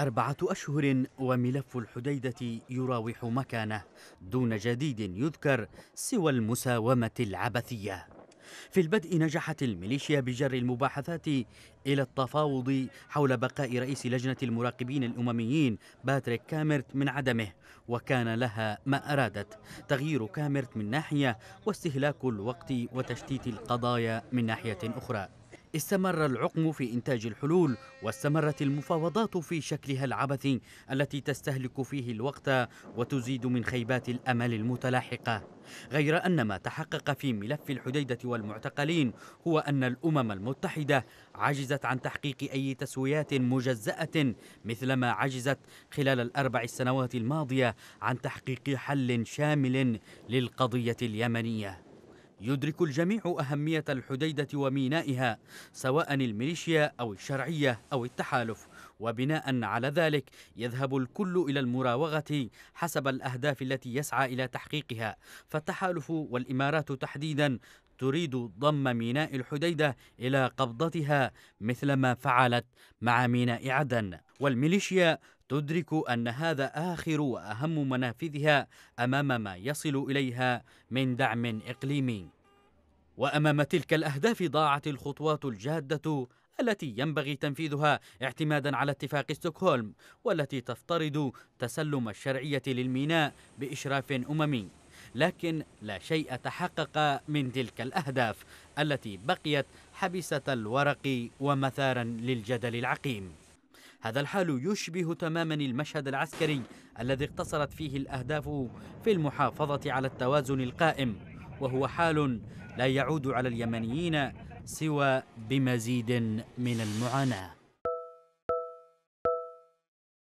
أربعة أشهر وملف الحديدة يراوح مكانه دون جديد يذكر سوى المساومة العبثية في البدء نجحت الميليشيا بجر المباحثات إلى التفاوض حول بقاء رئيس لجنة المراقبين الأمميين باتريك كامرت من عدمه وكان لها ما أرادت تغيير كامرت من ناحية واستهلاك الوقت وتشتيت القضايا من ناحية أخرى استمر العقم في إنتاج الحلول واستمرت المفاوضات في شكلها العبثي التي تستهلك فيه الوقت وتزيد من خيبات الأمل المتلاحقة غير أن ما تحقق في ملف الحديدة والمعتقلين هو أن الأمم المتحدة عجزت عن تحقيق أي تسويات مجزأة مثلما عجزت خلال الأربع السنوات الماضية عن تحقيق حل شامل للقضية اليمنية يدرك الجميع أهمية الحديدة ومينائها سواء الميليشيا أو الشرعية أو التحالف وبناء على ذلك يذهب الكل إلى المراوغة حسب الأهداف التي يسعى إلى تحقيقها فالتحالف والإمارات تحديدا تريد ضم ميناء الحديدة إلى قبضتها مثلما فعلت مع ميناء عدن والميليشيا تدرك أن هذا آخر وأهم منافذها أمام ما يصل إليها من دعم إقليمي وأمام تلك الأهداف ضاعت الخطوات الجادة التي ينبغي تنفيذها اعتمادا على اتفاق ستوكهولم والتي تفترض تسلم الشرعية للميناء بإشراف أممي لكن لا شيء تحقق من تلك الأهداف التي بقيت حبسة الورق ومثارا للجدل العقيم هذا الحال يشبه تماما المشهد العسكري الذي اقتصرت فيه الأهداف في المحافظة على التوازن القائم وهو حال لا يعود على اليمنيين سوى بمزيد من المعاناه